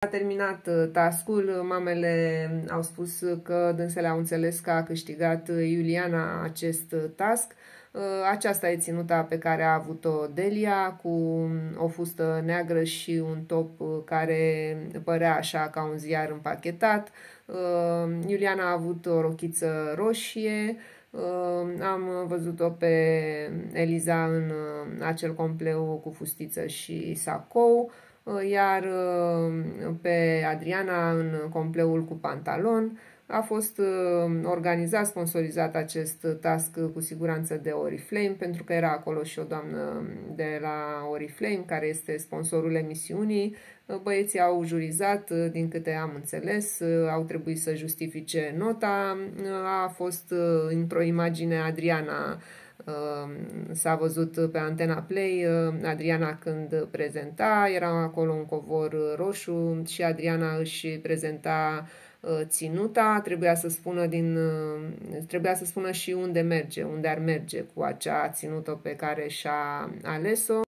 A terminat uh, tascul, mamele au spus că dânsele au înțeles că a câștigat uh, Iuliana acest uh, task. Aceasta e ținuta pe care a avut-o Delia, cu o fustă neagră și un top care părea așa ca un ziar împachetat. Iuliana a avut o rochiță roșie, am văzut-o pe Eliza în uh, acel compleu cu fustiță și sacou, uh, iar uh, pe Adriana în compleul cu pantalon, a fost uh, organizat, sponsorizat acest task uh, cu siguranță de Oriflame, pentru că era acolo și o doamnă de la Oriflame, care este sponsorul emisiunii. Uh, băieții au jurizat, din câte am înțeles, au trebuit să justifice nota. A fost într-o imagine Adriana s-a văzut pe antena Play Adriana când prezenta, era acolo un covor roșu și Adriana își prezenta Uh, ținuta, trebuia să spună, din, uh, trebuia să spună și unde merge, unde ar merge cu acea ținută pe care și-a ales-o.